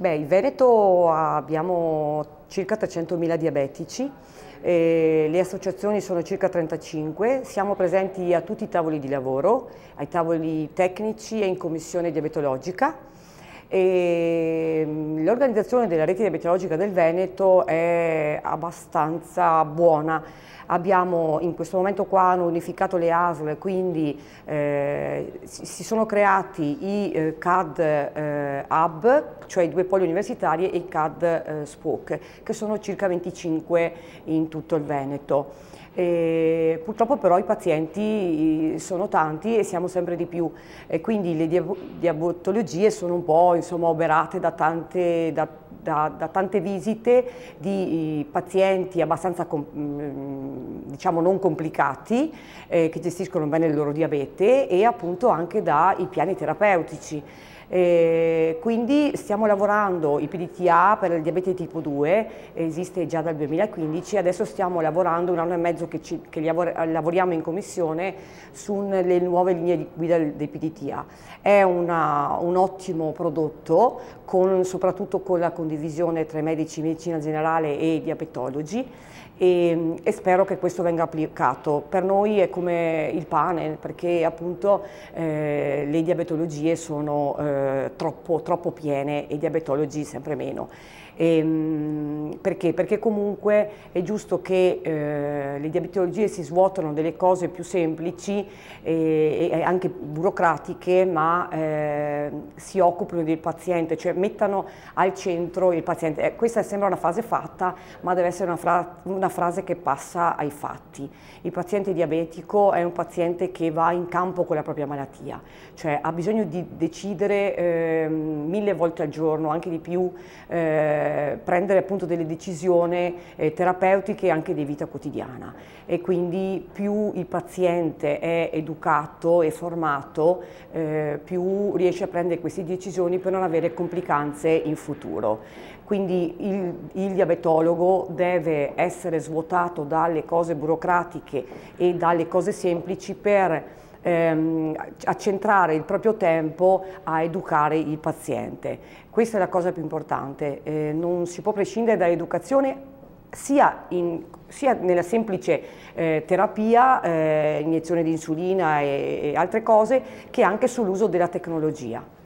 Beh, in Veneto abbiamo circa 300.000 diabetici, eh, le associazioni sono circa 35, siamo presenti a tutti i tavoli di lavoro, ai tavoli tecnici e in commissione diabetologica. Mm, l'organizzazione della rete diabetologica del Veneto è abbastanza buona. Abbiamo in questo momento qua hanno unificato le ASL, quindi eh, si sono creati i eh, CAD eh, hub, cioè i due poli universitari e i CAD eh, SPOC, che sono circa 25 in tutto il Veneto. E purtroppo però i pazienti sono tanti e siamo sempre di più, e quindi le diabetologie sono un po' insomma, oberate da tante, da, da, da tante, visite di eh, pazienti abbastanza mm, diciamo, non complicati eh, che gestiscono bene il loro diabete e appunto anche dai piani terapeutici. E quindi stiamo lavorando i PDTA per il diabete tipo 2, eh, esiste già dal 2015, adesso stiamo lavorando un anno e mezzo che, ci, che lavoriamo in commissione sulle nuove linee di guida del PDTA. È una, un ottimo prodotto, con, soprattutto con la condivisione tra i medici medicina generale e i diabetologi e, e spero che questo venga applicato. Per noi è come il pane perché appunto eh, le diabetologie sono... Eh, eh, troppo, troppo, piene e diabetologi sempre meno. E, ehm, perché? Perché comunque è giusto che eh, le diabetologie si svuotano delle cose più semplici eh, e, e anche burocratiche, ma eh, si occupino del paziente, cioè mettano al centro il paziente. Eh, questa sembra una fase facile fatta, ma deve essere una, fra una frase che passa ai fatti. Il paziente diabetico è un paziente che va in campo con la propria malattia, cioè ha bisogno di decidere eh, mille volte al giorno, anche di più, eh, prendere appunto delle decisioni eh, terapeutiche anche di vita quotidiana e quindi più il paziente è educato e formato, eh, più riesce a prendere queste decisioni per non avere complicanze in futuro. Quindi il, il diabetologo politologo deve essere svuotato dalle cose burocratiche e dalle cose semplici per ehm, accentrare il proprio tempo a educare il paziente. Questa è la cosa più importante, eh, non si può prescindere dall'educazione sia, in, sia, nella semplice eh, terapia, eh, iniezione di insulina e, e altre cose, che anche sull'uso della tecnologia.